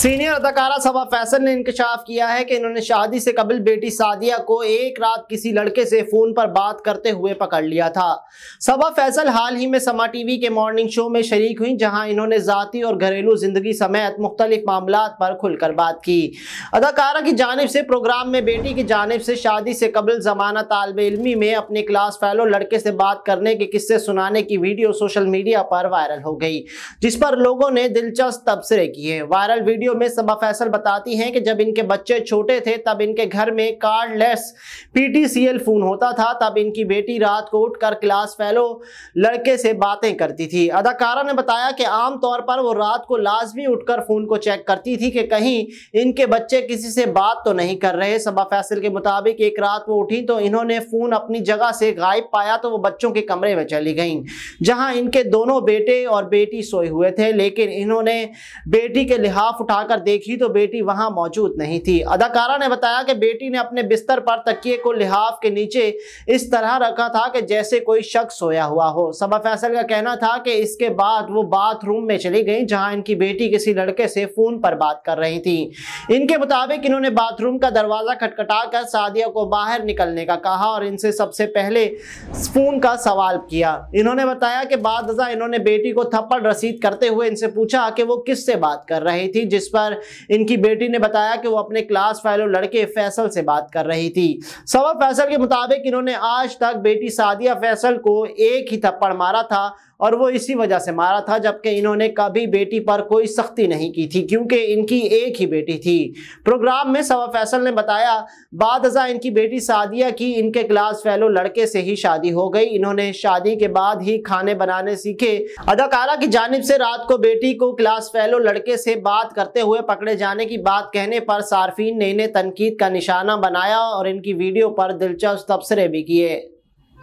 senior अदाकारा सबा फैसल ने इंकशाफ किया है कि इन्होंने शादी से कबल बेटी सादिया को एक रात किसी लड़के से फोन पर बात करते हुए पकड़ लिया था सबा फैसल हाल ही में समा टीवी के मॉर्निंग शो में शरीक हुई जहां इन्होंने जाति और घरेलू जिंदगी समेत मुख्तलिफ मामला पर खुलकर बात की अदाकारा की जानब से प्रोग्राम में बेटी की जानब से शादी से कबल जमाना तालब इलमी में अपने क्लास फेलो लड़के से बात करने के किस्से सुनाने की वीडियो सोशल मीडिया पर वायरल हो गई जिस पर लोगों ने दिलचस्प तबसरे किए वायरल वीडियो वीडियो में सबा फैसल बताती हैं कि जब इनके बच्चे छोटे थे तब इनके घर में कार्डलेस पीटीसीएल फ़ोन होता था तब इनकी बेटी रात को उठकर क्लास फेलो लड़के से बातें करती थी अदाकारा ने बताया कि आमतौर पर वो रात को लाजमी उठकर फ़ोन को चेक करती थी कि कहीं इनके बच्चे किसी से बात तो नहीं कर रहे सबा फैसल के मुताबिक एक रात वो उठी तो इन्होंने फ़ोन अपनी जगह से गायब पाया तो वो बच्चों के कमरे में चली गई जहां इनके दोनों बेटे और बेटी सोए हुए थे लेकिन इन्होंने बेटी के लिहाफ उठा उठाकर देखी तो बेटी वहां मौजूद नहीं थी अदाकारा ने बताया कि बेटी ने अपने बिस्तर पर तकिए को लिहाफ के नीचे इस तरह रखा था कि जैसे कोई शख्स सोया हुआ हो सबा फैसल का कहना था कि इसके बाद वो बाथरूम में चली गई जहां इनकी बेटी किसी लड़के से फोन पर बात कर रही थी इनके मुताबिक इन्होंने बाथरूम का दरवाजा खटखटाकर सादिया को बाहर निकलने का कहा और इनसे सबसे पहले फोन का सवाल किया इन्होंने बताया कि बाद इन्होंने बेटी को थप्पड़ रसीद करते हुए इनसे पूछा कि वो किससे बात कर रही थी जिस पर इनकी बेटी ने बताया कि वो अपने क्लास फैलो लड़के फैसल से बात कर रही थी सवा फैसल के मुताबिक इन्होंने आज तक बेटी सादिया फैसल को एक ही थप्पड़ मारा था और वो इसी वजह से मारा था जबकि इन्होंने कभी बेटी पर कोई सख्ती नहीं की थी क्योंकि इनकी एक ही बेटी थी प्रोग्राम में सवा फैसल ने बताया बाद हज़ा इनकी बेटी सादिया की इनके क्लास फैलो लड़के से ही शादी हो गई इन्होंने शादी के बाद ही खाने बनाने सीखे अदाकारा की जानब से रात को बेटी को क्लास फैलो लड़के से बात करते करते हुए पकड़े जाने की बात कहने पर सार्फिन ने इन्हें तनकीद का निशाना बनाया और इनकी वीडियो पर दिलचस्प तबसरे भी किए